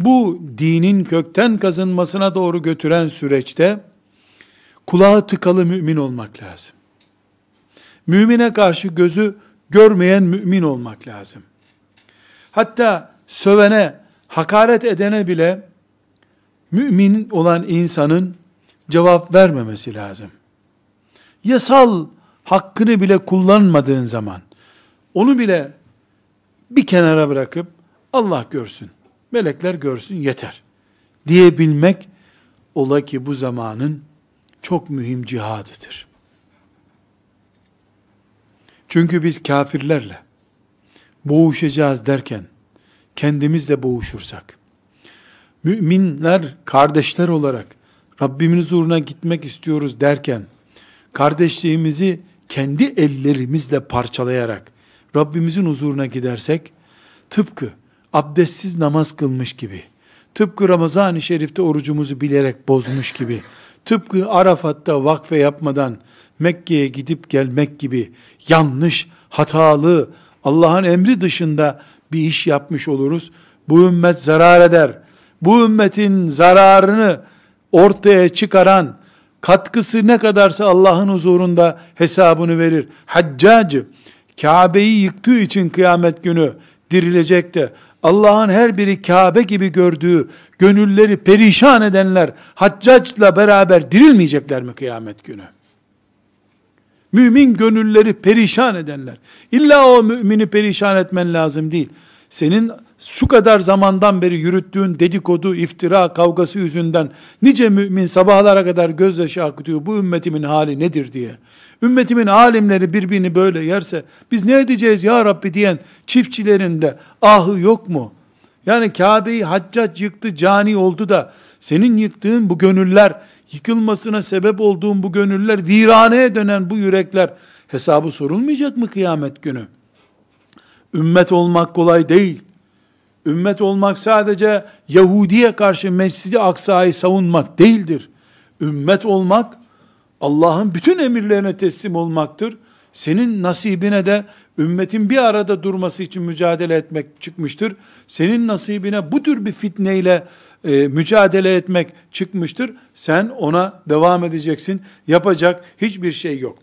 bu dinin kökten kazınmasına doğru götüren süreçte kulağı tıkalı mümin olmak lazım. Mümine karşı gözü görmeyen mümin olmak lazım. Hatta sövene, hakaret edene bile mümin olan insanın cevap vermemesi lazım. Yasal hakkını bile kullanmadığın zaman onu bile bir kenara bırakıp Allah görsün melekler görsün yeter diyebilmek ola ki bu zamanın çok mühim cihadıdır. Çünkü biz kafirlerle boğuşacağız derken kendimiz de boğuşursak, müminler kardeşler olarak Rabbimiz uğruna gitmek istiyoruz derken, kardeşliğimizi kendi ellerimizle parçalayarak Rabbimizin huzuruna gidersek, tıpkı abdestsiz namaz kılmış gibi, tıpkı Ramazan-ı Şerif'te orucumuzu bilerek bozmuş gibi, tıpkı Arafat'ta vakfe yapmadan Mekke'ye gidip gelmek gibi yanlış, hatalı, Allah'ın emri dışında bir iş yapmış oluruz. Bu ümmet zarar eder. Bu ümmetin zararını ortaya çıkaran, katkısı ne kadarsa Allah'ın huzurunda hesabını verir. Haccacı, Kabe'yi yıktığı için kıyamet günü dirilecek de Allah'ın her biri Kabe gibi gördüğü gönülleri perişan edenler haccacla beraber dirilmeyecekler mi kıyamet günü? Mümin gönülleri perişan edenler. İlla o mümini perişan etmen lazım değil. Senin şu kadar zamandan beri yürüttüğün dedikodu, iftira, kavgası yüzünden nice mümin sabahlara kadar gözyaşı akıtıyor bu ümmetimin hali nedir diye. Ümmetimin alimleri birbirini böyle yerse biz ne edeceğiz ya Rabbi diyen çiftçilerin de ahı yok mu? Yani Kabe'yi haccac yıktı, cani oldu da senin yıktığın bu gönüller, yıkılmasına sebep olduğun bu gönüller, viraneye dönen bu yürekler hesabı sorulmayacak mı kıyamet günü? Ümmet olmak kolay değil. Ümmet olmak sadece Yahudi'ye karşı Mescid-i Aksa'yı savunmak değildir. Ümmet olmak Allah'ın bütün emirlerine teslim olmaktır. Senin nasibine de ümmetin bir arada durması için mücadele etmek çıkmıştır. Senin nasibine bu tür bir fitneyle e, mücadele etmek çıkmıştır. Sen ona devam edeceksin. Yapacak hiçbir şey yok.